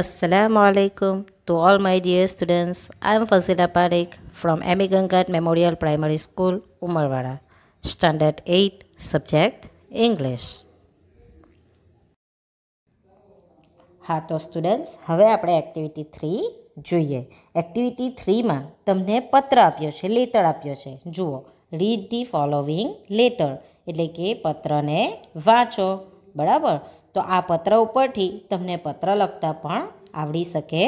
Assalamu alaikum to all my dear students. I am Fazila Parekh from M.E. Gangat Memorial Primary School, Umarwara, Standard 8, Subject English. હા તો students હવે આપણે activity three જોઈએ activity થ્રીમાં તમને પત્ર આપ્યો છે લેટર આપ્યો છે જુઓ રીડ ધી ફોલોવિંગ લેટર એટલે કે પત્રને વાંચો બરાબર તો આ પત્ર ઉપરથી તમને પત્ર લખતા પણ આવડી શકે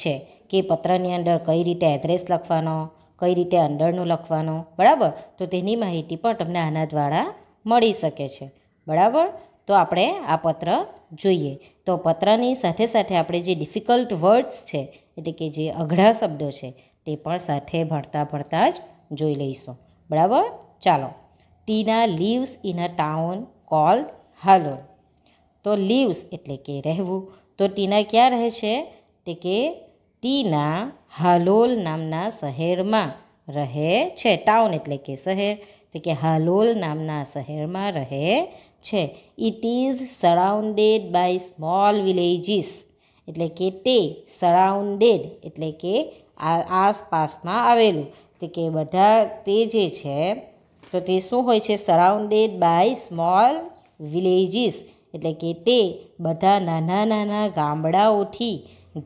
છે કે પત્રની અંદર કઈ રીતે એડ્રેસ લખવાનો કઈ રીતે અંડરનું લખવાનું બરાબર તો તેની માહિતી પણ તમને આના દ્વારા મળી શકે છે બરાબર તો આપણે આ પત્ર જોઈએ તો પત્રની સાથે સાથે આપણે જે ડિફિકલ્ટ વર્ડ્સ છે એટલે કે જે અઘરા શબ્દો છે તે પણ સાથે ભણતા ભણતા જ જોઈ લઈશું બરાબર ચાલો Tina lives in a town called Halol તો લીવ્સ એટલે કે રહેવું તો ટીના ક્યાં રહે છે તે કે ટીના હાલોલ નામના શહેરમાં રહે છે ટાઉન એટલે કે શહેર તે કે હાલોલ નામના શહેરમાં રહે છે it is surrounded by small villages એટલે કે તે સરાઉન્ડેડ એટલે કે આસપાસમાં આવેલું તે કે બધા તે જે છે તો તે શું હોય છે સરાઉન્ડેડ બાય સ્મોલ વિલેજીસ એટલે કે તે બધા નાના નાના ગામડાઓથી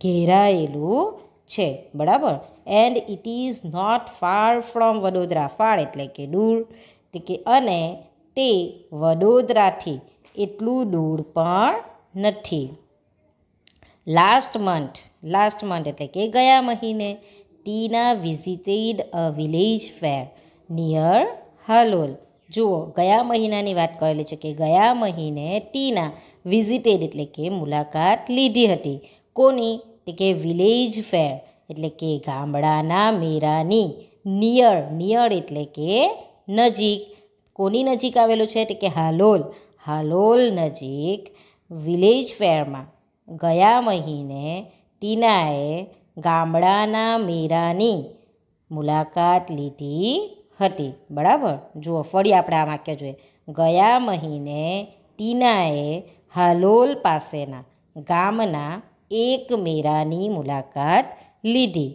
ઘેરાયેલું છે બરાબર and it is not far from Vadodara far એટલે કે દૂર કે અને તે વડોદરાથી એટલું દૂર પણ નથી લાસ્ટ મંથ લાસ્ટ મંથ એટલે કે ગયા મહિને Tina visited a village fair near Halol જુઓ ગયા મહિનાની વાત કરેલી છે કે ગયા મહિને ટીના વિઝિટેડ એટલે કે મુલાકાત લીધી હતી કોની એટલે કે વિલેજ ફેર એટલે કે ગામડાના મેરાની નિયર નિયર એટલે કે નજીક કોની નજીક આવેલું છે એટલે કે હાલોલ હાલોલ નજીક વિલેજ ફેરમાં ગયા મહિને ટીનાએ ગામડાના મેરાની મુલાકાત લીધી હતી બરાબર જુઓ ફરી આપણે આ વાક્ય જોઈએ ગયા મહિને ટીનાએ હાલોલ પાસેના ગામના એક મેરાની મુલાકાત લીધી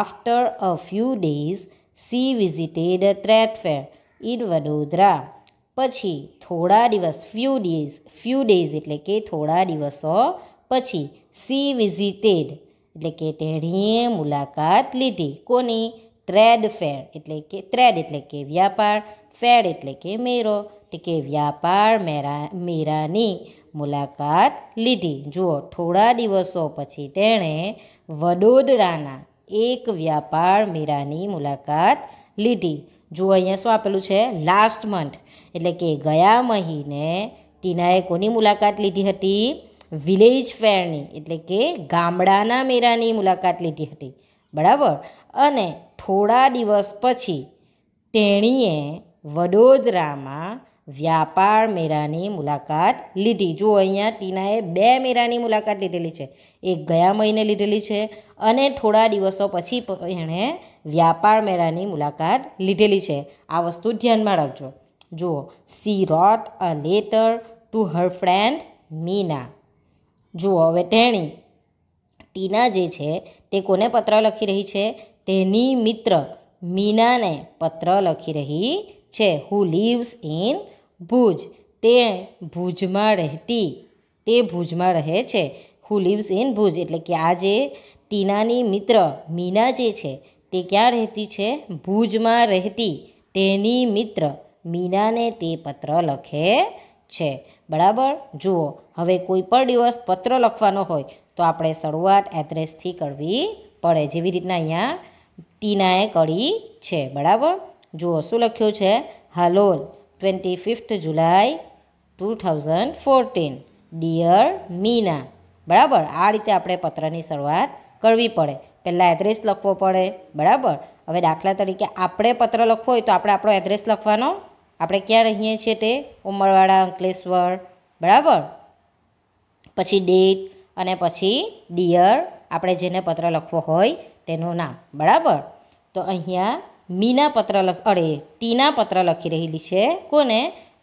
after a few days she visited trade fair in Vadodara પછી થોડા દિવસ ફ્યુ ડેઝ ફ્યુ ડેઝ એટલે કે થોડા દિવસો પછી સી વિઝિટેડ એટલે કે તેણીએ મુલાકાત લીધી કોની ટ્રેડ ફેર એટલે કે ટ્રેડ એટલે કે વ્યાપાર ફેર એટલે કે મેરો એટલે કે વ્યાપાર મેરા મેરાની મુલાકાત લીધી જુઓ થોડા દિવસો પછી તેણે વડોદરાના એક વ્યાપાર મેરાની મુલાકાત લીધી જુઓ અહીંયા શું આપેલું છે લાસ્ટ મંથ એટલે કે ગયા મહિને ટીનાએ કોની મુલાકાત લીધી હતી વિલેજ ફેરની એટલે કે ગામડાના મેરાની મુલાકાત લીધી હતી બરાબર અને થોડા દિવસ પછી તેણીએ વડોદરામાં વ્યાપાર મેળાની મુલાકાત લીધી જો અહીંયા ટીનાએ બે મેળાની મુલાકાત લીધેલી છે એક ગયા મહિને લીધેલી છે અને થોડા દિવસો પછી એણે વ્યાપાર મેળાની મુલાકાત લીધેલી છે આ વસ્તુ ધ્યાનમાં રાખજો જુઓ she wrote a letter to her friend Meena જુઓ હવે તેણી ટીના જે છે તે કોને પત્ર લખી રહી છે તેની મિત્ર મીનાને પત્ર લખી રહી છે હુ લીવ્સ ઇન ભુજ તે ભુજમાં રહેતી તે ભુજમાં રહે છે હુ લીવ્સ ઇન ભુજ એટલે કે આ જે ટીનાની મિત્ર મીના જે છે તે ક્યાં રહેતી છે ભુજમાં રહેતી તેની મિત્ર મીનાને તે પત્ર લખે છે બરાબર જુઓ હવે કોઈ પણ દિવસ પત્ર લખવાનો હોય તો આપણે શરૂઆત એડ્રેસથી કરવી પડે જેવી રીતના અહીંયા તીનાએ કરી છે બરાબર જુઓ શું લખ્યું છે Halol twenty fifth July two thousand fourteen dear Meena બરાબર આ રીતે આપણે પત્રની શરૂઆત કરવી પડે પહેલાં એડ્રેસ લખવો પડે બરાબર હવે દાખલા તરીકે આપણે પત્ર લખવો હોય તો આપણે આપણો એડ્રેસ લખવાનો આપણે ક્યાં રહીએ છીએ તે ઉમરવાડા અંકલેશ્વર બરાબર પછી ડેટ અને પછી ડિયર આપણે જેને પત્ર લખવો હોય તેનું નામ બરાબર તો અહીંયા મીના પત્ર લખ અરે તીના પત્ર લખી રહેલી છે કોને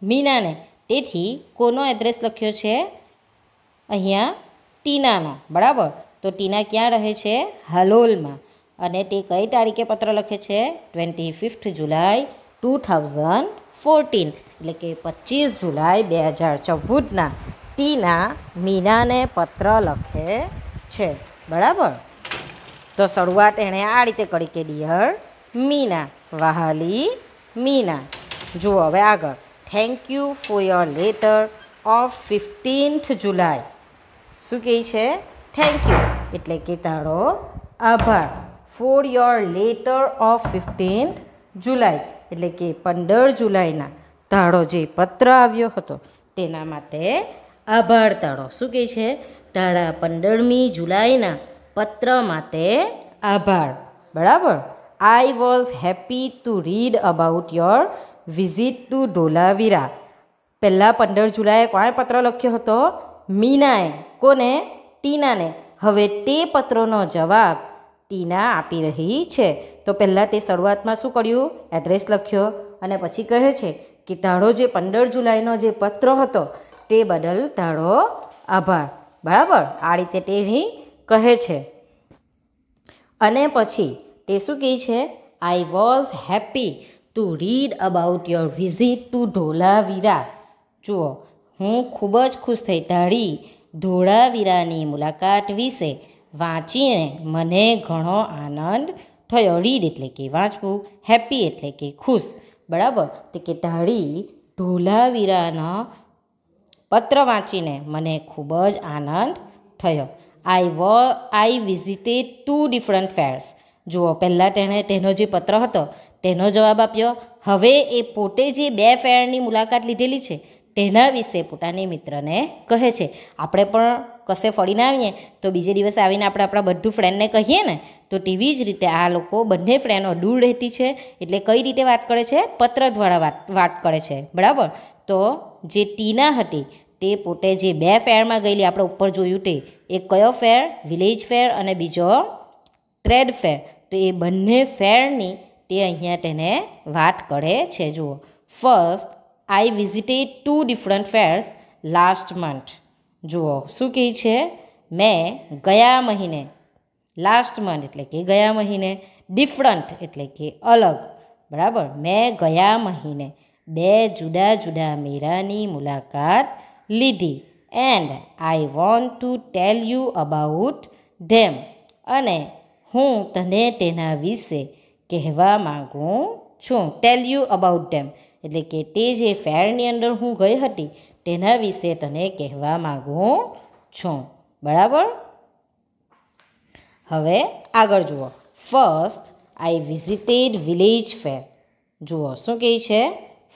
મીનાને તેથી કોનો એડ્રેસ લખ્યો છે અહીંયા ટીનાનો બરાબર તો ટીના ક્યાં રહે છે હાલોલમાં અને તે કઈ તારીખે પત્ર લખે છે twenty fifth July two thousand fourteen એટલે કે પચીસ જુલાઈ બે હજાર ચૌદના ટીના મીનાને પત્ર લખે છે બરાબર તો શરૂઆત એણે આ રીતે કરી કે ડિયર મીના વહાલી મીના જુઓ હવે આગળ thank you for your letter of fifteenth July શું કહે છે થેન્ક યુ એટલે કે તારો આભાર for your letter of fifteenth July એટલે કે પંદર જુલાઈના તારો જે પત્ર આવ્યો હતો તેના માટે આભાર તારો શું કહે છે તારા પંદરમી જુલાઈના પત્ર માટે આભાર બરાબર I was happy to read about your visit to Dholavira પહેલાં પંદર જુલાઈએ કોણે પત્ર લખ્યો હતો મીનાએ કોને ટીનાને હવે તે પત્રનો જવાબ ટીના આપી રહી છે તો પહેલાં તે શરૂઆતમાં શું કર્યું એડ્રેસ લખ્યો અને પછી કહે છે કે તારો જે પંદર જુલાઈનો જે પત્ર હતો તે બદલ તારો આભાર બરાબર આ રીતે તેની કહે છે અને પછી તે શું કહે છે I was happy to read about your visit to Dholavira જુઓ હું ખૂબ જ ખુશ થઈ ઢાળી ધોળાવીરાની મુલાકાત વિશે વાંચીને મને ઘણો આનંદ થયો રીડ એટલે કે વાંચવું હેપી એટલે કે ખુશ બરાબર તો કે ઢાળી ધોલાવીરાનો પત્ર વાંચીને મને ખૂબ જ આનંદ થયો I was I visited two different fairs જુઓ પહેલાં તેણે તેનો જે પત્ર હતો તેનો જવાબ આપ્યો હવે એ પોતે જે બે ફેરની મુલાકાત લીધેલી છે તેના વિશે પોતાની મિત્રને કહે છે આપણે પણ કશે ફળીને આવીએ તો બીજે દિવસે આવીને આપણે આપણા બધું ફ્રેન્ડને કહીએ ને તો તેવી જ રીતે આ લોકો બંને ફ્રેન્ડો દૂર રહેતી છે એટલે કઈ રીતે વાત કરે છે પત્ર દ્વારા વાત વાત કરે છે બરાબર તો જે ટીના હતી તે પોતે જે બે ફેરમાં ગયેલી આપણે ઉપર જોયું તે એક કયો ફેર વિલેજ ફેર અને બીજો ટ્રેડ ફેર તો એ બંને ફેરની તે અહીંયા તેને વાત કરે છે જુઓ first I visited two different fairs last month જુઓ શું કહે છે મેં ગયા મહિને લાસ્ટ મંથ એટલે કે ગયા મહિને ડિફરન્ટ એટલે કે અલગ બરાબર મેં ગયા મહિને બે જુદા જુદા મેરાની મુલાકાત લીધી and I want to tell you about them અને હું તને તેના વિશે કહેવા માગું છું ટેલ યુ અબાઉટ ધેમ એટલે કે તે જે ફેરની અંદર હું ગઈ હતી તેના વિશે તને કહેવા માગું છું બરાબર હવે આગળ જુઓ first I visited village fair જુઓ શું કહે છે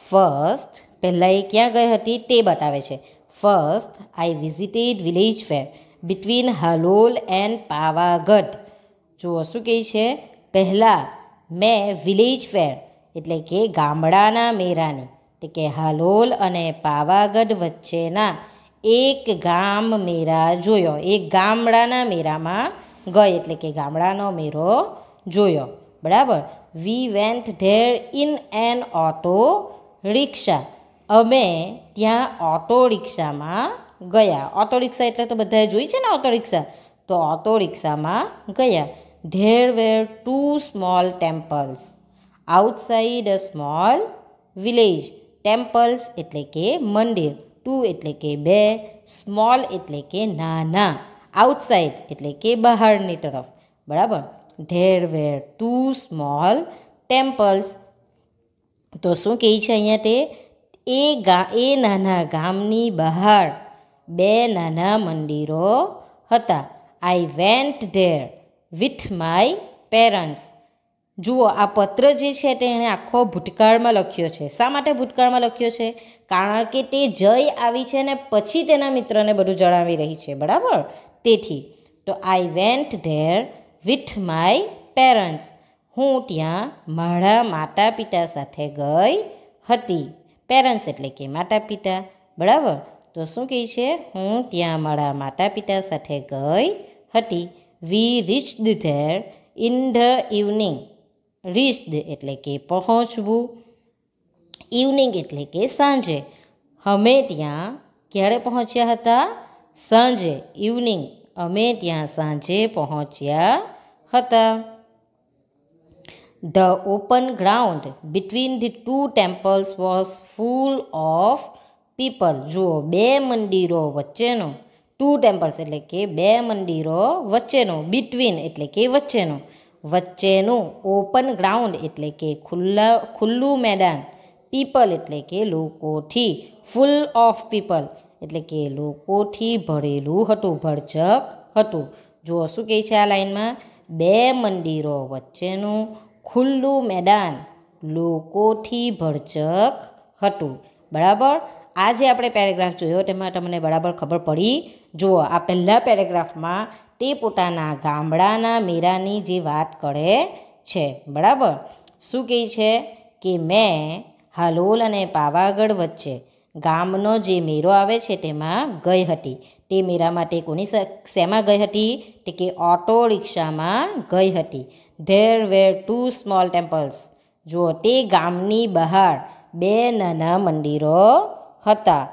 ફર્સ્ટ પહેલાં એ ક્યાં ગઈ હતી તે બતાવે છે First, I visited village fair between Halol and Pavagadh જુઓ શું કહે છે પહેલાં મેં વિલેજ ફેર એટલે કે ગામડાના મેળાને એટલે કે હાલોલ અને પાવાગઢ વચ્ચેના એક ગામ મેળા જોયો એક ગામડાના મેળામાં ગઈ એટલે કે ગામડાનો મેળો જોયો બરાબર we went there in an auto rickshaw અમે ત્યાં ઓટો રિક્ષામાં ગયા ઓટો રિક્ષા એટલે તો બધાએ જોઈ છે ને ઓટો રિક્ષા તો ઓટો રિક્ષામાં ગયા there were two small temples outside a small village temples એટલે કે મંદિર ટુ એટલે કે બે સ્મોલ એટલે કે નાના આઉટસાઇડ એટલે કે બહારની તરફ બરાબર there were two small temples તો શું કહે છે અહીંયા તે એ ગા એ નાના ગામની બહાર બે નાના મંદિરો હતા I went there with my parents જુઓ આ પત્ર જે છે તેણે આખો ભૂતકાળમાં લખ્યો છે શા માટે ભૂતકાળમાં લખ્યો છે કારણ કે તે જય આવી છે ને પછી તેના મિત્રને બધું જણાવી રહી છે બરાબર તેથી તો I went there with my parents હું ત્યાં મારા માતા પિતા સાથે ગઈ હતી પેરેન્ટ્સ એટલે કે માતા પિતા બરાબર તો શું કહે છે હું ત્યાં મારા માતા પિતા સાથે ગઈ હતી we reached there in the evening reached એટલે કે પહોંચવું ઇવનિંગ એટલે કે સાંજે અમે ત્યાં ક્યારે પહોંચ્યા હતા સાંજે ઇવનિંગ અમે ત્યાં સાંજે પહોંચ્યા હતા the open ground between the two temples was full of people જુઓ બે મંદિરો વચ્ચેનો ટુ ટેમ્પલ્સ એટલે કે બે મંદિરો વચ્ચેનો બિટવીન એટલે કે વચ્ચેનો વચ્ચેનું ઓપન ગ્રાઉન્ડ એટલે કે ખુલ્લા ખુલ્લું મેદાન પીપલ એટલે કે લોકોથી ફૂલ ઓફ પીપલ એટલે કે લોકોથી ભરેલું હતું ભરચક હતું જુઓ શું કહે છે આ લાઇનમાં બે મંદિરો વચ્ચેનું ખુલ્લું મેદાન લોકોથી ભરચક હતું બરાબર આજે આપણે પેરેગ્રાફ જોયો તેમાં તમને બરાબર ખબર પડી જુઓ આ પહેલાં પેરેગ્રાફમાં તે પોતાના ગામડાના મેરાની જે વાત કરે છે બરાબર શું કહે છે કે મેં હાલોલ અને પાવાગઢ વચ્ચે ગામનો જે મેરો આવે છે તેમાં ગઈ હતી તે મેરા માટે કોની શેમાં ગઈ હતી તે કે ઓટો રિક્ષામાં ગઈ હતી there were two small temples જુઓ તે ગામની બહાર બે નાના મંદિરો હતા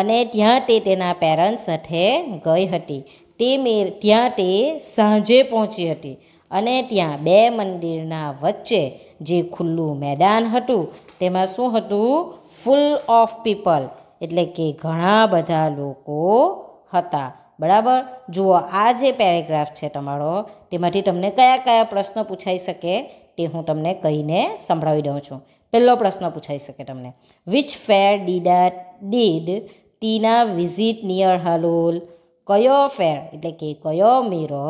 અને ત્યાં તે તેના પેરેન્ટ્સ સાથે ગઈ હતી તે મે ત્યાં તે સાંજે પહોંચી હતી અને ત્યાં બે મંદિરના વચ્ચે જે ખુલ્લું મેદાન હતું તેમાં શું હતું ફૂલ ઓફ પીપલ એટલે કે ઘણા બધા લોકો હતા બરાબર જુઓ આ જે પેરેગ્રાફ છે તમારો તેમાંથી તમને કયા કયા પ્રશ્ન પૂછાઈ શકે તે હું તમને કહીને સંભળાવી દઉં છું પહેલો પ્રશ્ન પૂછાઈ શકે તમને which fair did did Tina visit near Halol કયો ફેર એટલે કે કયો મેરો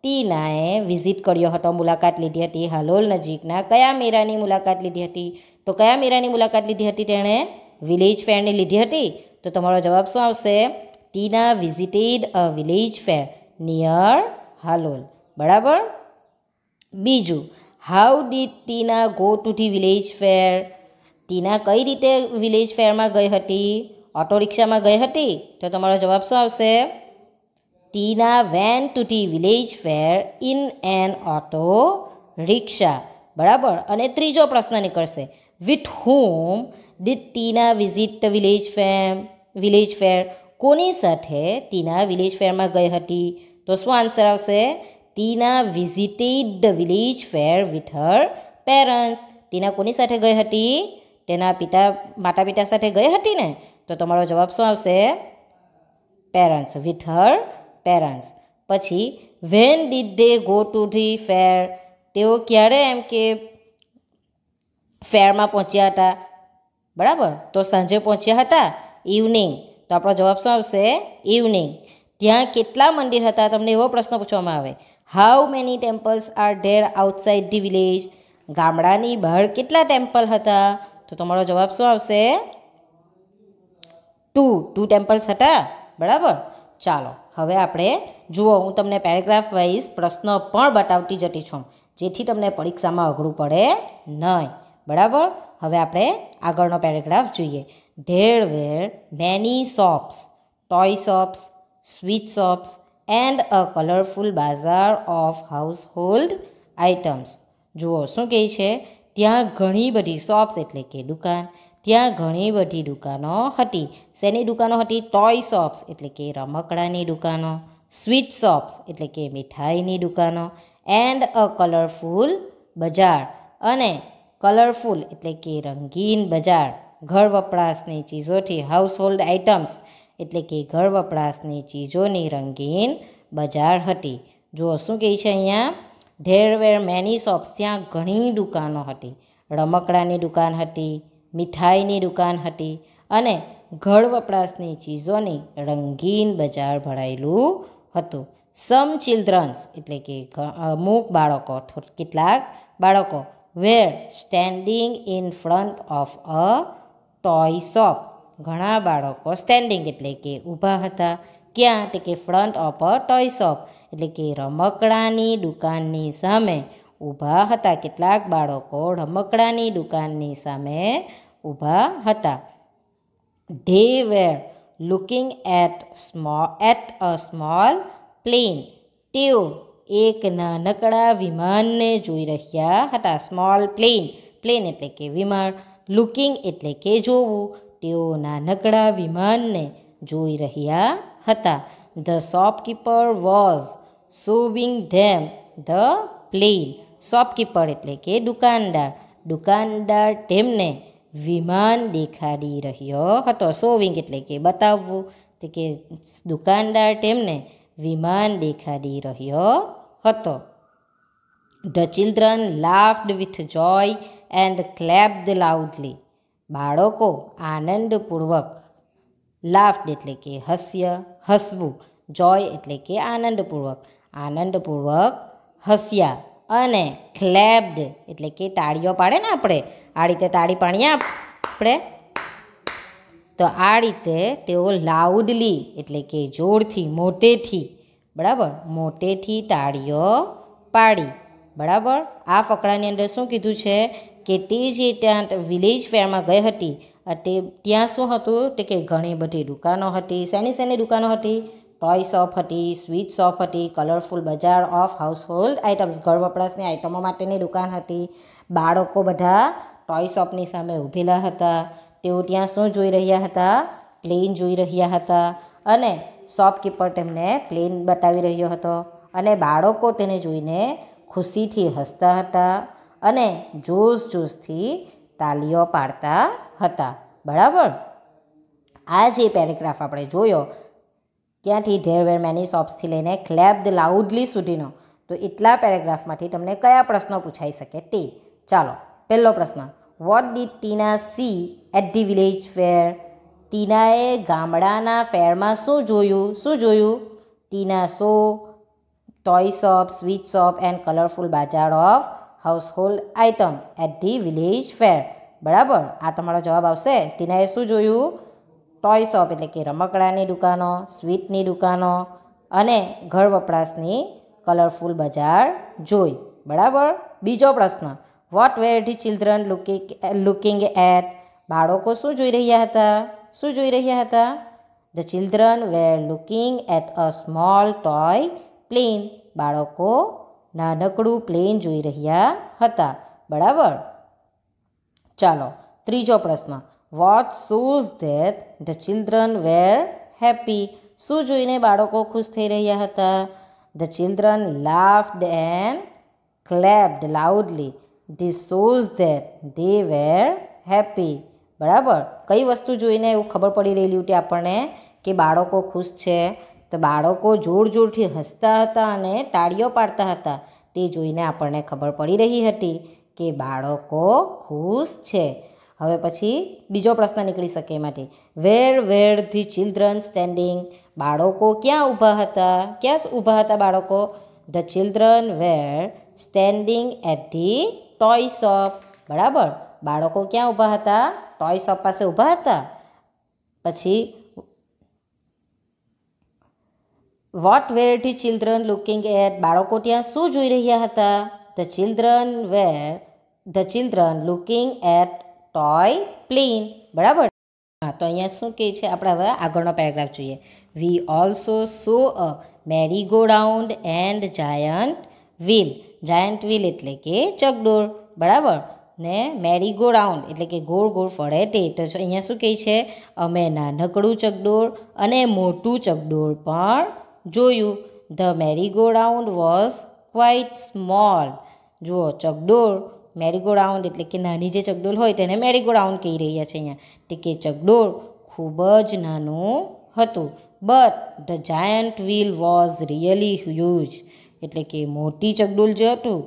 ટીનાએ વિઝિટ કર્યો હતો મુલાકાત લીધી હતી હાલોલ નજીકના કયા મેરાની મુલાકાત લીધી હતી તો કયા મેરાની મુલાકાત લીધી હતી તેણે વિલેજ ફેરની લીધી હતી તો તમારો જવાબ શું આવશે Tina visited a village fair near Halol બરાબર બીજું how did Tina go to the village fair Tina કઈ રીતે વિલેજ ફેરમાં ગઈ હતી ઓટો રિક્ષામાં ગઈ હતી તો તમારો જવાબ શું આવશે Tina went to the village fair in an auto rickshaw બરાબર અને ત્રીજો પ્રશ્ન નીકળશે with whom did Tina visit the village fame village fair કોની સાથે ટીના વિલેજ ફેરમાં ગઈ હતી તો શું આન્સર આવશે Tina visited the village fair with her parents Tina કોની સાથે ગઈ હતી તેના પિતા માતા પિતા સાથે ગઈ હતી ને તો તમારો જવાબ શું આવશે પેરેન્ટ્સ વિથ હર પેરેન્ટ્સ પછી when did they go to the fair તેઓ ક્યારે એમ કે ફેરમાં પહોંચ્યા હતા બરાબર તો સાંજે પહોંચ્યા હતા ઇવનિંગ તો આપણો જવાબ શું આવશે ઇવનિંગ ત્યાં કેટલા મંદિર હતા તમને એવો પ્રશ્ન પૂછવામાં આવે how many temples are there outside the village ગામડાની બહાર કેટલા ટેમ્પલ હતા તો તમારો જવાબ શું આવશે ટુ ટુ ટેમ્પલ્સ હતા બરાબર ચાલો હવે આપણે જુઓ હું તમને પેરેગ્રાફ વાઇઝ પ્રશ્ન પણ બતાવતી જતી છું જેથી તમને પરીક્ષામાં અઘરું પડે નહીં બરાબર હવે આપણે આગળનો પેરેગ્રાફ જોઈએ there were many shops toy shops sweet shops and a colourful bazaar of household items જુઓ શું કહે છે ત્યાં ઘણી બધી શોપ્સ એટલે કે દુકાન ત્યાં ઘણી બધી દુકાનો હતી શેની દુકાનો હતી ટોય શોપ્સ એટલે કે રમકડાની દુકાનો સ્વીટ શોપ્સ એટલે કે મીઠાઈની દુકાનો એન્ડ અ કલરફુલ બજાર અને કલરફુલ એટલે કે રંગીન બજાર ઘર વપરાશની ચીજોથી હાઉસહોલ્ડ આઇટમ્સ એટલે કે ઘર વપરાશની ચીજોની રંગીન બજાર હતી જુઓ શું કહે છે અહીંયા ઢેરવેર મેની શોપ્સ ત્યાં ઘણી દુકાનો હતી રમકડાની દુકાન હતી મીઠાઈની દુકાન હતી અને ઘર વપરાશની ચીજોની રંગીન બજાર ભરાયેલું હતું સમ ચિલ્ડ્રન્સ એટલે કે અમુક બાળકો કેટલાક બાળકો were standing in front of a toy shop ઘણા બાળકો સ્ટેન્ડિંગ એટલે કે ઊભા હતા ક્યાં એટલે કે front of a toy shop એટલે કે રમકડાની દુકાનની સામે ઊભા હતા કેટલાક બાળકો રમકડાની દુકાનની સામે ઊભા હતા they were looking at small at a small plane તેઓ એક નાનકડા વિમાનને જોઈ રહ્યા હતા સ્મોલ પ્લેન પ્લેન એટલે કે વિમાન લુકિંગ એટલે કે જોવું તેઓ નાનકડા વિમાનને જોઈ રહ્યા હતા the shopkeeper was showing them the plane shopkeeper એટલે કે દુકાનદાર દુકાનદાર તેમને વિમાન દેખાડી રહ્યો હતો સોવિંગ એટલે કે બતાવવું તે કે દુકાનદાર તેમને વિમાન દેખાડી રહ્યો હતો the children laughed with joy and clapped loudly બાળકો આનંદપૂર્વક લાફ્ડ એટલે કે હસ્ય હસવું જોય એટલે કે આનંદપૂર્વક આનંદપૂર્વક હસ્યા અને ક્લેબ્ડ એટલે કે તાળીઓ પાડે ને આપણે આ રીતે તાળી પાણીએ આપણે તો આ રીતે તેઓ લાઉડલી એટલે કે જોરથી મોટેથી બરાબર મોટેથી તાળીઓ પાડી બરાબર આ ફકરાની અંદર શું કીધું છે કે તે જે ત્યાં વિલેજ ફેરમાં ગઈ હતી તે ત્યાં શું હતું તે કે ઘણી બધી દુકાનો હતી શેની શેની દુકાનો હતી ટોય શોપ હતી સ્વીટ શોપ હતી colourful bazaar of household items ઘર વપરાશની આઇટમો માટેની દુકાન હતી બાળકો બધા ટોય શોપની સામે ઊભેલા હતા તેઓ ત્યાં શું જોઈ રહ્યા હતા પ્લેન જોઈ રહ્યા હતા અને શોપકીપર તેમને પ્લેન બતાવી રહ્યો હતો અને બાળકો તેને જોઈને ખુશીથી હસતા હતા અને જોશ જોશથી તાલીઓ પાડતા હતા બરાબર આ જે પેરેગ્રાફ આપણે જોયો ક્યાંથી ધેર વેર મેની શોપ્સથી લઈને ક્લેબ્ડ લાઉડલી સુધીનો તો એટલા પેરેગ્રાફમાંથી તમને કયા પ્રશ્નો પૂછાઈ શકે તે ચાલો પહેલો પ્રશ્ન what did Tina see at the village fair ટીનાએ ગામડાના ફેરમાં શું જોયું શું જોયું Tina saw toy shop sweet shop and colourful bazaar of household item at the village fair બરાબર આ તમારો જવાબ આવશે ટીનાએ શું જોયું ટોય શોપ એટલે કે રમકડાની દુકાનો સ્વીટની દુકાનો અને ઘર વપરાશની કલરફુલ બજાર જોઈ બરાબર બીજો પ્રશ્ન what were the children looking looking at બાળકો શું જોઈ રહ્યા હતા શું જોઈ રહ્યા હતા the children were looking at a small toy plane બાળકો નાનકડું પ્લેન જોઈ રહ્યા હતા બરાબર ચાલો ત્રીજો પ્રશ્ન what shows that the children were happy શું જોઈને બાળકો ખુશ થઈ રહ્યા હતા the children laughed and clapped loudly this shows that they were happy બરાબર કઈ વસ્તુ જોઈને એવું ખબર પડી રહેલી હતી આપણને કે બાળકો ખુશ છે તો બાળકો જોર જોરથી હસતા હતા અને તાળીઓ પાડતા હતા તે જોઈને આપણને ખબર પડી રહી હતી કે બાળકો ખુશ છે હવે પછી બીજો પ્રશ્ન નીકળી શકે એમાંથી where were the children standing બાળકો ક્યાં ઊભા હતા ક્યાં ઊભા હતા બાળકો the children were standing at the toy shop બરાબર બાળકો ક્યાં ઊભા હતા ટોય શોપ પાસે ઊભા હતા પછી what were the children looking at બાળકો ત્યાં શું જોઈ રહ્યા હતા the children were the children looking at toy plane બરાબર હા તો અહીંયા શું કહે છે આપણે હવે આગળનો પેરેગ્રાફ જોઈએ we also saw a merry go round and giant wheel giant wheel એટલે કે ચકડોળ બરાબર ને મેરી ગો રાઉન્ડ એટલે કે ગોળ ગોળ ફળે તે તો અહીંયા શું કહે છે અમે નાનકડું ચકડોળ અને મોટું ચકડોળ પણ જોયું the merry go round was quite small જુઓ ચકડોળ મેરીગોરાઉન્ડ એટલે કે નાની જે ચકડોળ હોય તેને મેરીગોરાઉન્ડ કહી રહ્યા છે અહીંયા તે કે ચગડોળ ખૂબ જ નાનું હતું but the giant wheel was really huge એટલે કે મોટી ચકડોળ જે હતું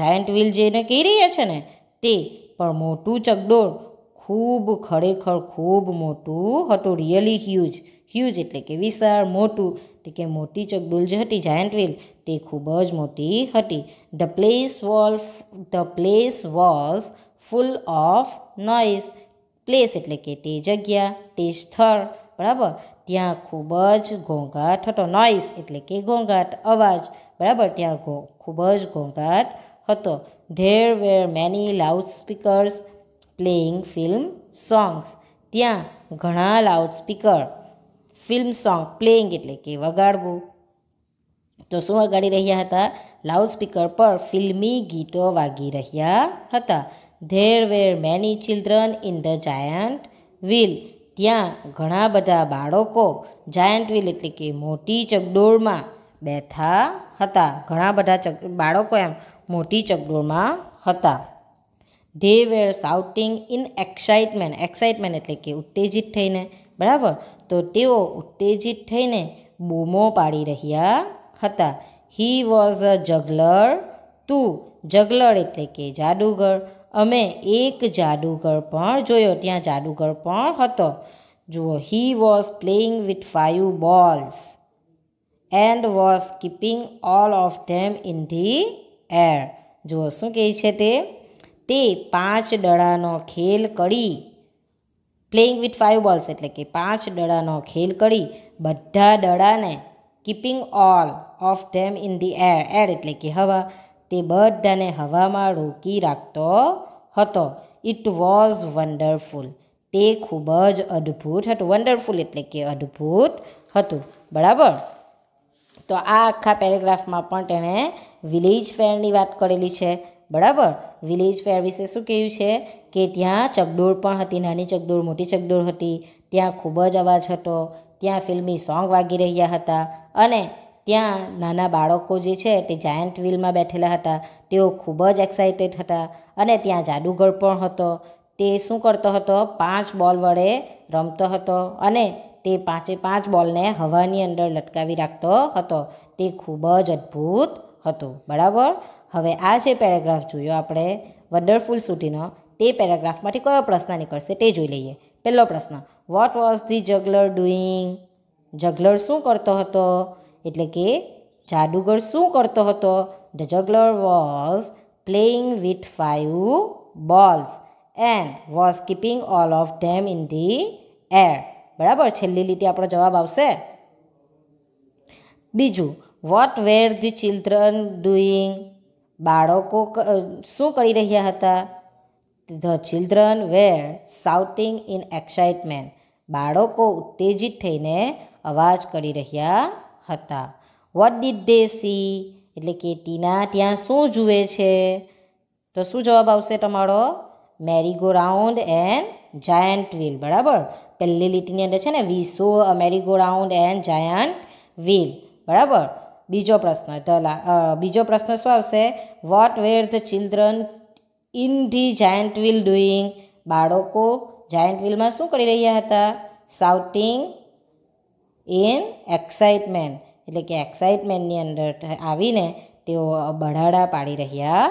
જાયન્ટ વ્હીલ જેને કહી રહ્યા છે ને તે પણ મોટું ચગડોળ ખૂબ ખરેખર ખૂબ મોટું હતું રિયલી હ્યુજ હ્યુજ એટલે કે વિશાળ મોટું એટલે કે મોટી ચગડોલ જે હતી જાયન્ટ વ્હીલ તે ખૂબ જ મોટી હતી the place wolf the place was full of noise place એટલે કે તે જગ્યા તે સ્થળ બરાબર ત્યાં ખૂબ જ ઘોંઘાટ હતો નોઈસ એટલે કે ઘોંઘાટ અવાજ બરાબર ત્યાં ઘો ખૂબ જ ઘોંઘાટ હતો there were many loud speakers playing film songs ત્યાં ઘણા લાઉડસ્પીકર ફિલ્મ સોંગ પ્લેઇંગ એટલે કે વગાડવું તો શું વગાડી રહ્યા હતા લાઉડસ્પીકર પર ફિલ્મી ગીતો વાગી રહ્યા હતા there were many children in the giant wheel ત્યાં ઘણા બધા બાળકો જાયન્ટ વ્હીલ એટલે કે મોટી ચગડોળમાં બેઠા હતા ઘણા બધા બાળકો એમ મોટી ચગડોળમાં હતા they were shouting in excitement excitement એટલે કે ઉત્તેજિત થઈને બરાબર તો તેઓ ઉત્તેજિત થઈને બૂમો પાડી રહ્યા હતા હી વોઝ અ જગલર તું જગલર એટલે કે જાદુગર અમે એક જાદુગર પણ જોયો ત્યાં જાદુગર પણ હતો જુઓ he was playing with five balls and was keeping all of them in the air જુઓ શું કહે છે તે તે પાંચ દડાનો ખેલ કરી પ્લેઇંગ વિથ ફાઇવ બોલ્સ એટલે કે પાંચ દડાનો ખેલ કરી બધા દડાને keeping all of them in the air air એટલે કે હવા તે બધાને હવામાં રોકી રાખતો હતો ઇટ વોઝ વન્ડરફુલ તે ખૂબ જ અદ્ભુત હતું વન્ડરફુલ એટલે કે અદ્ભુત હતું બરાબર તો આ આખા પેરેગ્રાફમાં પણ તેણે વિલેજ ફેરની વાત કરેલી છે બરાબર વિલેજ ફેર વિશે શું કહ્યું છે કે ત્યાં ચકડોળ પણ હતી નાની ચકડોળ મોટી ચકડોળ હતી ત્યાં ખૂબ જ અવાજ હતો ત્યાં ફિલ્મી સોંગ વાગી રહ્યા હતા અને ત્યાં નાના બાળકો જે છે તે જાયન્ટ વ્હીલમાં બેઠેલા હતા તેઓ ખૂબ જ એક્સાઇટેડ હતા અને ત્યાં જાદુગર પણ હતો તે શું કરતો હતો પાંચ બોલ વડે રમતો હતો અને તે પાંચે પાંચ બોલને હવાની અંદર લટકાવી રાખતો હતો તે ખૂબ જ અદ્ભુત હતું બરાબર હવે આ જે પેરેગ્રાફ જોયો આપણે વન્ડરફુલ સુધીનો તે પેરેગ્રાફમાંથી કયો પ્રશ્ન નીકળશે તે જોઈ લઈએ પહેલો પ્રશ્ન what was the juggler doing juggler શું કરતો હતો એટલે કે જાદુગર શું કરતો હતો the juggler was playing with five balls and was keeping all of them in the air બરાબર છેલ્લી લીટી આપણો જવાબ આવશે બીજું what were the children doing બાળકો શું કરી રહ્યા હતા the children were shouting in excitement બાળકો ઉત્તેજિત થઈને અવાજ કરી રહ્યા હતા વોટ ડીડ ડે સી એટલે કે ટીના ત્યાં શું જુએ છે તો શું જવાબ આવશે તમારો merry go round and giant wheel બરાબર પહેલી લીટીની અંદર છે ને we saw merry go round and giant wheel બરાબર બીજો પ્રશ્ન ઢલા બીજો પ્રશ્ન શું આવશે what were the children in the giant wheel doing બાળકો જાયન્ટ વ્હીલમાં શું કરી રહ્યા હતા સાઉટિંગ ઇન એક્સાઇટમેન્ટ એટલે કે એક્સાઇટમેન્ટની અંદર આવીને તેઓ બઢાડા પાડી રહ્યા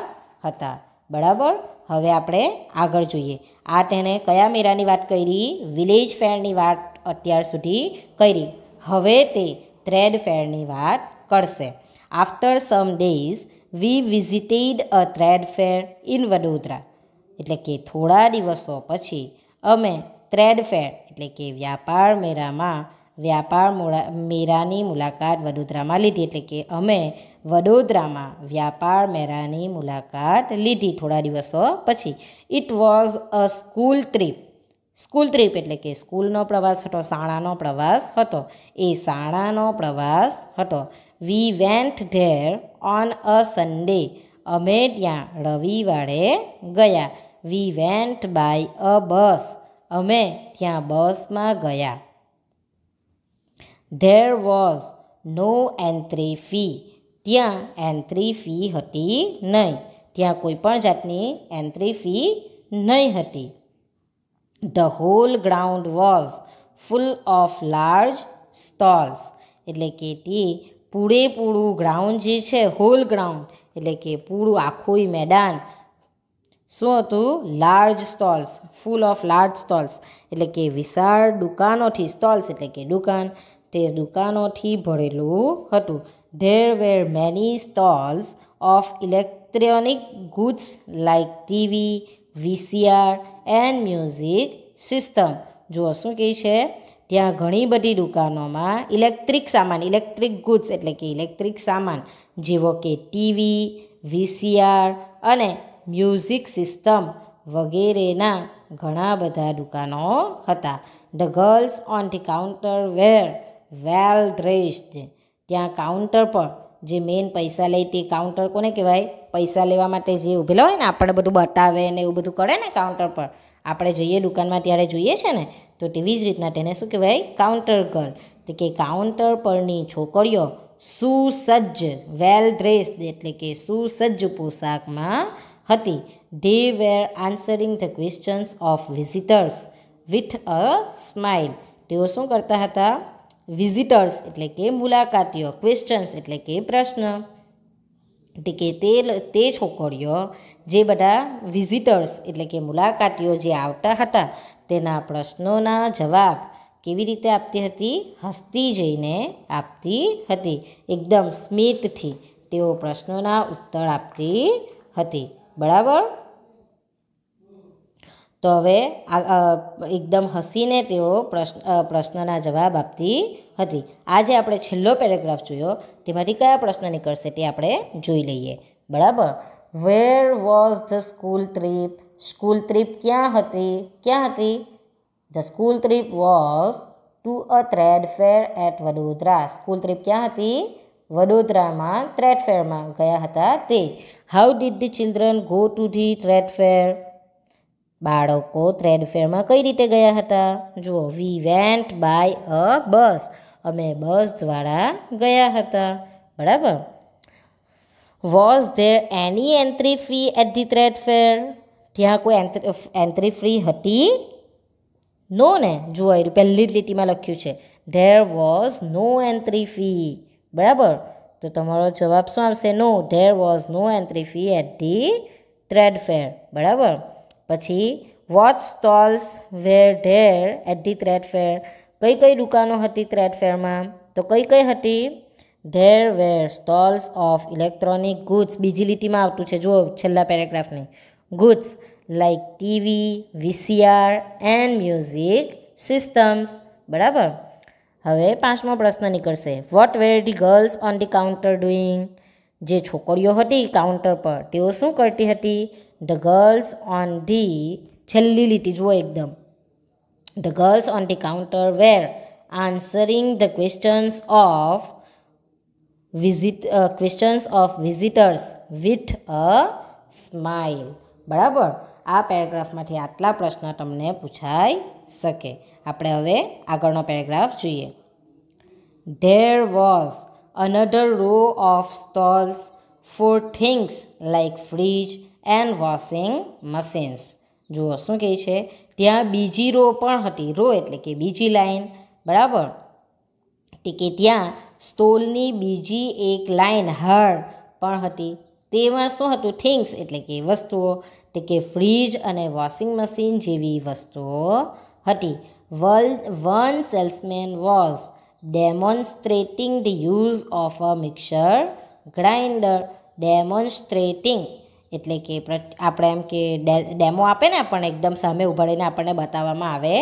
હતા બરાબર હવે આપણે આગળ જોઈએ આ તેણે કયા મેળાની વાત કરી વિલેજ ફેરની વાત અત્યાર સુધી કરી હવે તે ટ્રેડ ફેરની વાત કરશે after some days we visited a thread fair in Vadodara એટલે કે થોડા દિવસો પછી અમે થ્રેડ ફેર એટલે કે વ્યાપાર મેળામાં વ્યાપાર મેળાની મુલાકાત વડોદરામાં લીધી એટલે કે અમે વડોદરામાં વ્યાપાર મેળાની મુલાકાત લીધી થોડા દિવસો પછી it was a school trip school trip એટલે કે સ્કૂલનો પ્રવાસ હતો શાળાનો પ્રવાસ હતો એ શાળાનો પ્રવાસ હતો we went there on a Sunday અમે ત્યાં રવિવારે ગયા વી વેન્ટ બાય અ બસ અમે ત્યાં બસમાં ગયા there was no entry fee ત્યાં એન્ટ્રી ફી હતી નહીં ત્યાં કોઈ પણ જાતની એન્ટ્રી ફી નહીં હતી the whole ground was full of large stalls એટલે કે તે પૂરેપૂરું ગ્રાઉન્ડ જે છે હોલ ગ્રાઉન્ડ એટલે કે પૂરું આખું મેદાન શું હતું large stalls full of large stalls એટલે કે વિશાળ દુકાનોથી સ્ટોલ્સ એટલે કે દુકાન તે દુકાનોથી ભરેલું હતું there were many stalls of electronic goods like TV VCR and music system જુઓ શું કહે છે ત્યાં ઘણી બધી દુકાનોમાં ઇલેક્ટ્રિક સામાન ઇલેક્ટ્રિક ગુડ્સ એટલે કે ઇલેક્ટ્રિક સામાન જેવો કે ટીવી વીસીઆર અને મ્યુઝિક સિસ્ટમ વગેરેના ઘણા બધા દુકાનો હતા the girls on the counter were well dressed ત્યાં કાઉન્ટર પર જે મેન પૈસા લે તે કાઉન્ટર કોને કહેવાય પૈસા લેવા માટે જે ઊભેલા હોય ને આપણને બધું બતાવે ને એવું બધું કરે ને કાઉન્ટર પર આપણે જઈએ દુકાનમાં ત્યારે જોઈએ છે ને તો તેવી જ રીતના તેને શું કહેવાય કાઉન્ટર કર તો કે કાઉન્ટર પરની છોકરીઓ સુસજ્જ વેલ ડ્રેસ્ડ એટલે કે સુસજ્જ પોશાકમાં હતી they were answering the questions of visitors with a smile તેઓ શું કરતા હતા વિઝિટર્સ એટલે કે મુલાકાતીઓ ક્વેશ્ચન્સ એટલે કે પ્રશ્ન એટલે કે તે તે છોકરીઓ જે બધા વિઝિટર્સ એટલે કે મુલાકાતીઓ જે આવતા હતા તેના પ્રશ્નોના જવાબ કેવી રીતે આપતી હતી હસતી જઈને આપતી હતી એકદમ સ્મિતથી તેઓ પ્રશ્નોના ઉત્તર આપતી હતી બરાબર તો હવે એકદમ હસીને તેઓ પ્રશ્ન પ્રશ્નના જવાબ આપતી હતી આજે આપણે છેલ્લો પેરેગ્રાફ જોયો તેમાંથી કયા પ્રશ્ન નીકળશે તે આપણે જોઈ લઈએ બરાબર where was the school trip school trip ક્યાં હતી ક્યાં હતી the school trip was to a thread fair at Vadodara school trip ક્યાં હતી વડોદરામાં થ્રેડ ફેરમાં ગયા હતા તે how did the children go to the thread fair બાળકો થ્રેડ ફેરમાં કઈ રીતે ગયા હતા જુઓ વી વેન્ટ બાય અ બસ અમે બસ દ્વારા ગયા હતા બરાબર was there any entry fee at the thread fair ત્યાં કોઈ એન્ટ્રી એન્ટ્રી ફ્રી હતી નો ને જુઓ એ પહેલી જ લીટીમાં લખ્યું છે there was no entry fee બરાબર તો તમારો જવાબ શું આવશે no there was no entry fee at the trade fair બરાબર પછી which stalls were there at the trade fair કઈ કઈ દુકાનો હતી ટ્રેડ ફેરમાં તો કઈ કઈ હતી there were stalls of electronic goods બીજી લીટીમાં આવતું છે જુઓ છેલ્લા પેરેગ્રાફની goods like TV VCR and music systems બરાબર હવે પાંચમો પ્રશ્ન નીકળશે what were the girls on the counter doing જે છોકરીઓ હતી કાઉન્ટર પર તેઓ શું કરતી હતી ધ ગર્લ્સ ઓન ધી છેલ્લી લીટી જુઓ એકદમ the girls on the counter were answering the questions of visit questions of visitors with a smile બરાબર આ પેરેગ્રાફમાંથી આટલા પ્રશ્ન તમને પૂછાઈ શકે આપણે હવે આગળનો પેરેગ્રાફ જોઈએ there was another row of stalls for things like fridge and washing machines જુઓ શું કહે છે ત્યાં બીજી રો પણ હતી રો એટલે કે બીજી લાઇન બરાબર તે કે ત્યાં સ્ટોલની બીજી એક લાઇન હર પણ હતી તેમાં શું હતું થિંગ્સ એટલે કે વસ્તુઓ એટલે કે ફ્રીજ અને વોશિંગ મશીન જેવી વસ્તુઓ હતી world one salesman was demonstrating the use of a mixer grinder demonstrating એટલે કે આપણે એમ કે ડેમો આપે ને આપણને એકદમ સામે ઉભાડીને આપણને બતાવવામાં આવે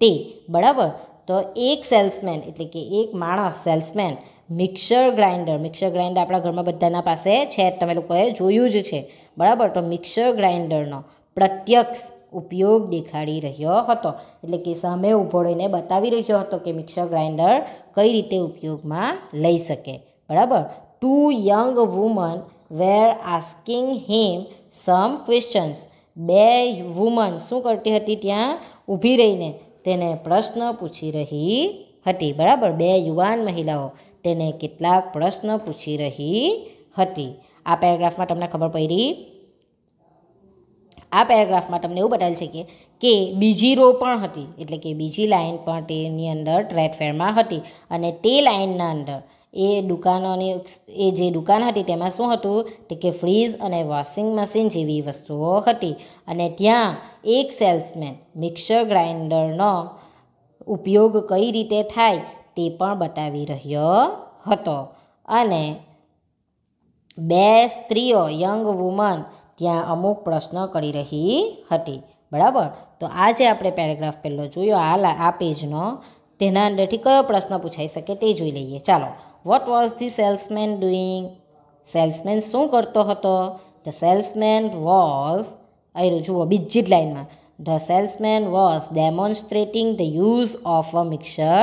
તે બરાબર તો એક સેલ્સમેન એટલે કે એક માણસ salesman mixer grinder mixer grinder આપણા ઘરમાં બધાના પાસે છે તમે લોકોએ જોયું જ છે બરાબર તો મિક્સર ગ્રાઇન્ડરનો પ્રત્યક્ષ ઉપયોગ દેખાડી રહ્યો હતો એટલે કે સામે ઊભો રહીને બતાવી રહ્યો હતો કે મિક્સર ગ્રાઇન્ડર કઈ રીતે ઉપયોગમાં લઈ શકે બરાબર two young women were asking him some questions બે વુમન શું કરતી હતી ત્યાં ઊભી રહીને તેને પ્રશ્ન પૂછી રહી હતી બરાબર બે યુવાન મહિલાઓ તેને કેટલાક પ્રશ્ન પૂછી રહી હતી આ પેરેગ્રાફમાં તમને ખબર પડી આ પેરેગ્રાફમાં તમને એવું બતાવેલ છે કે કે બીજી રો પણ હતી એટલે કે બીજી લાઇન પણ તેની અંદર ટ્રેડફેરમાં હતી અને તે લાઇનના અંદર એ દુકાનોની એ જે દુકાન હતી તેમાં શું હતું તે કે ફ્રીજ અને વોશિંગ મશીન જેવી વસ્તુઓ હતી અને ત્યાં એક સેલ્સમેન મિક્સર ગ્રાઇન્ડરનો ઉપયોગ કઈ રીતે થાય તે પણ બતાવી રહ્યો હતો અને બે સ્ત્રીઓ યંગ વુમન ત્યાં અમુક પ્રશ્ન કરી રહી હતી બરાબર તો આ જે આપણે પેરેગ્રાફ પહેલો જોયો આ આ પેજનો તેના અંદરથી કયો પ્રશ્ન પૂછાઈ શકે તે જોઈ લઈએ ચાલો what was the salesman doing salesman શું કરતો હતો ધ સેલ્સમેન વોઝ આવ્યું જુઓ બીજી જ લાઇનમાં the salesman was demonstrating the use of a mixer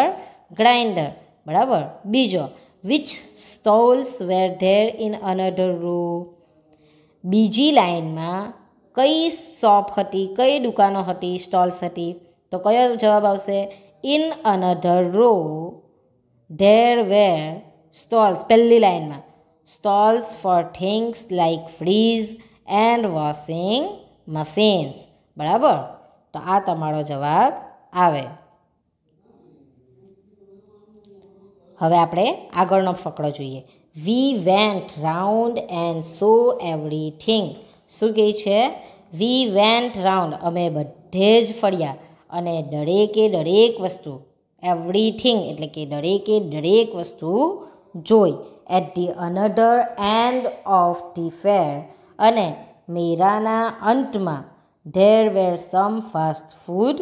grinder બરાબર બીજો which stalls were there in another row બીજી લાઇનમાં કઈ શોપ હતી કઈ દુકાનો હતી સ્ટોલ્સ હતી તો કયો જવાબ આવશે in another row there were stalls પહેલી લાઇનમાં stalls for things like fridge and washing machines બરાબર તો આ તમારો જવાબ આવે હવે આપણે આગળનો ફકડો જોઈએ we went round and saw everything શું કહે છે વી વેન્ટ રાઉન્ડ અમે બધે જ ફર્યા અને દરેકે દરેક વસ્તુ એવરીથિંગ એટલે કે દરેકે દરેક વસ્તુ જોઈ at the another end of the fair અને મેરાના અંતમાં there were some fast food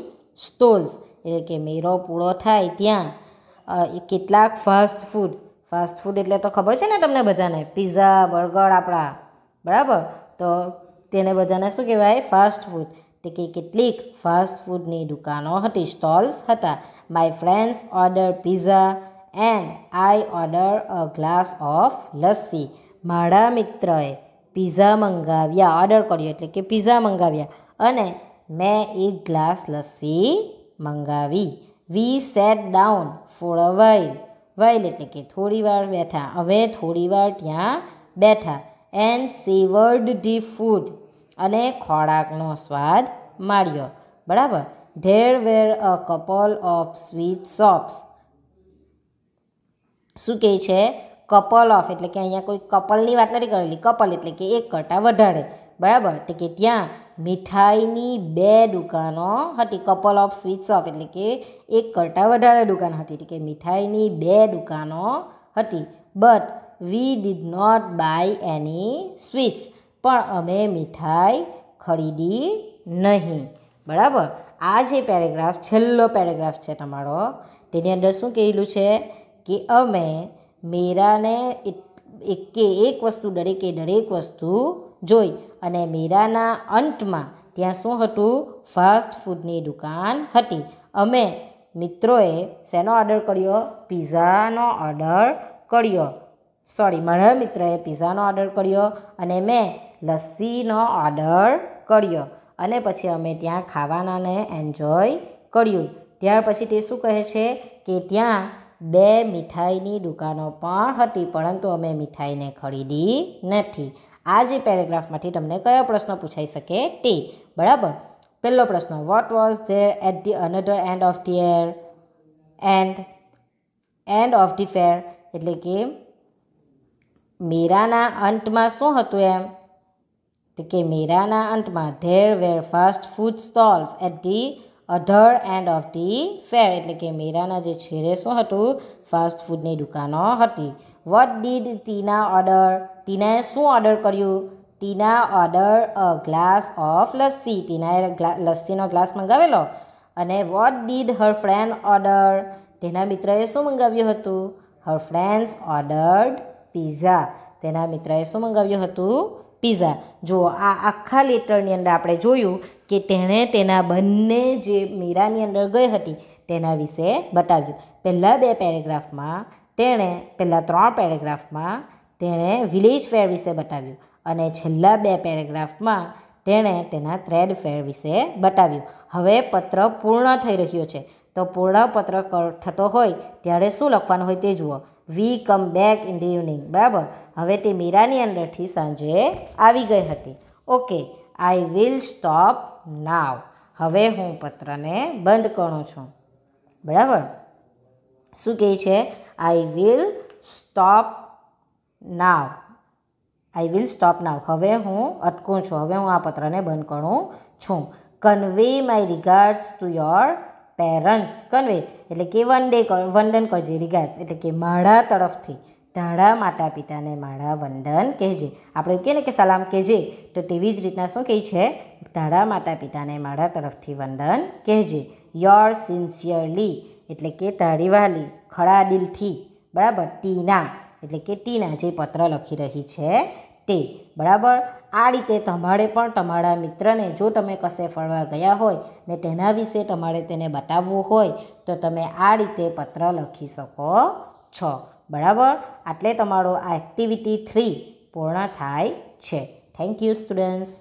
stalls એટલે કે મેરો પૂરો થાય ત્યાં કેટલાક ફાસ્ટ ફૂડ ફાસ્ટ ફૂડ એટલે તો ખબર છે ને તમને બધાને પીઝા બર્ગર આપણા બરાબર તો તેને બધાને શું કહેવાય ફાસ્ટ ફૂડ તે કે કેટલીક ફાસ્ટ ફૂડની દુકાનો હતી સ્ટોલ્સ હતા my friends order pizza and I order a glass of lassi મારા મિત્રએ પીઝા મંગાવ્યા ઓર્ડર કર્યો એટલે કે પીઝા મંગાવ્યા અને મેં એક ગ્લાસ લસ્સી મંગાવી we sat down for a while while એટલે કે થોડી વાર બેઠા અમે થોડી વાર ત્યાં બેઠા એન્ડ સેવર્ડ ધી ફૂડ અને ખોરાકનો સ્વાદ માણ્યો બરાબર there were a couple of sweet shops શું કહે છે કપલ ઓફ એટલે કે અહીંયા કોઈ કપલની વાત નથી કરેલી કપલ એટલે કે એક કરતાં વધારે બરાબર એટલે કે ત્યાં મીઠાઈની બે દુકાનો હતી કપલ ઓફ સ્વીટ શોપ એટલે કે એક કરતાં વધારે દુકાન હતી એટલે કે મીઠાઈની બે દુકાનો હતી but we did not buy any sweets પણ અમે મીઠાઈ ખરીદી નહીં બરાબર આ જે પેરેગ્રાફ છેલ્લો પેરેગ્રાફ છે તમારો તેની અંદર શું કહેલું છે કે અમે મેરાને એક કે એક વસ્તુ દરેકે દરેક વસ્તુ જોઈ અને મીરાના અંતમાં ત્યાં શું હતું ફાસ્ટ ફૂડની દુકાન હતી અમે મિત્રોએ શેનો ઓર્ડર કર્યો પીઝાનો ઓર્ડર કર્યો સોરી મારા મિત્રએ પીઝાનો ઓર્ડર કર્યો અને મેં લસ્સીનો ઓર્ડર કર્યો અને પછી અમે ત્યાં ખાવાનાને એન્જોય કર્યું ત્યાર પછી તે શું કહે છે કે ત્યાં બે મીઠાઈની દુકાનો પણ હતી પરંતુ અમે મીઠાઈને ખરીદી નથી આ જે પેરેગ્રાફમાંથી તમને કયો પ્રશ્ન પૂછાઈ શકે તે બરાબર પહેલો પ્રશ્ન what was there at the another end of the air end end of the fair એટલે કે મેરાના અંતમાં શું હતું એમ કે મેરાના અંતમાં there were fast food stalls at the other end of the fair એટલે કે મેરાના જે છેડે શું હતું ફાસ્ટ ફૂડની દુકાનો હતી વોટ ડીડ ટીના ઓર્ડર ટીનાએ શું ઓર્ડર કર્યું Tina order a glass of lassi ટીનાએ લસ્સીનો ગ્લાસ મંગાવેલો અને what did her friend order તેના મિત્રએ શું મંગાવ્યું હતું હર ફ્રેન્ડ્સ ઓર્ડર્ડ પીઝા તેના મિત્રએ શું મંગાવ્યું હતું પીઝા જો આ આખા લેટરની અંદર આપણે જોયું કે તેણે તેના બંને જે મીરાની અંદર ગઈ હતી તેના વિશે બતાવ્યું પહેલાં બે પેરેગ્રાફમાં તેણે પહેલાં ત્રણ પેરેગ્રાફમાં તેણે વિલેજ ફેર વિશે બતાવ્યું અને છેલ્લા બે પેરેગ્રાફમાં તેણે તેના થ્રેડ ફેર વિશે બતાવ્યું હવે પત્ર પૂર્ણ થઈ રહ્યો છે તો પૂર્ણ પત્ર થતો હોય ત્યારે શું લખવાનું હોય તે જુઓ we come back in the evening બરાબર હવે તે મીરાની અંદરથી સાંજે આવી ગઈ હતી okay I will stop now હવે હું પત્રને બંધ કરું છું બરાબર શું કહે છે I will stop now I will stop now હવે હું અટકું છું હવે હું આ પત્રને બંધ કરું છું convey my regards to your parents convey એટલે કે વન ડે વંદન કરજે રિગાર્ડ્સ એટલે કે મારા તરફથી તારા માતા પિતાને મારા વંદન કહેજે આપણે કહીએ ને કે સલામ કહેજે તો તેવી જ રીતના શું કહે છે તારા માતા પિતાને મારા તરફથી વંદન કહેજે યોર સિન્સિયરલી એટલે કે તારી વાલી ખડા દિલથી બરાબર ટીના એટલે કે ટીના જે પત્ર લખી રહી છે તે બરાબર આ રીતે તમારે પણ તમારા મિત્રને જો તમે કશે ફરવા ગયા હોય ને તેના વિશે તમારે તેને બતાવવું હોય તો તમે આ રીતે પત્ર લખી શકો છો બરાબર આટલે તમારો આ એક્ટિવિટી થ્રી પૂર્ણ થાય છે થેન્ક યુ સ્ટુડન્ટ્સ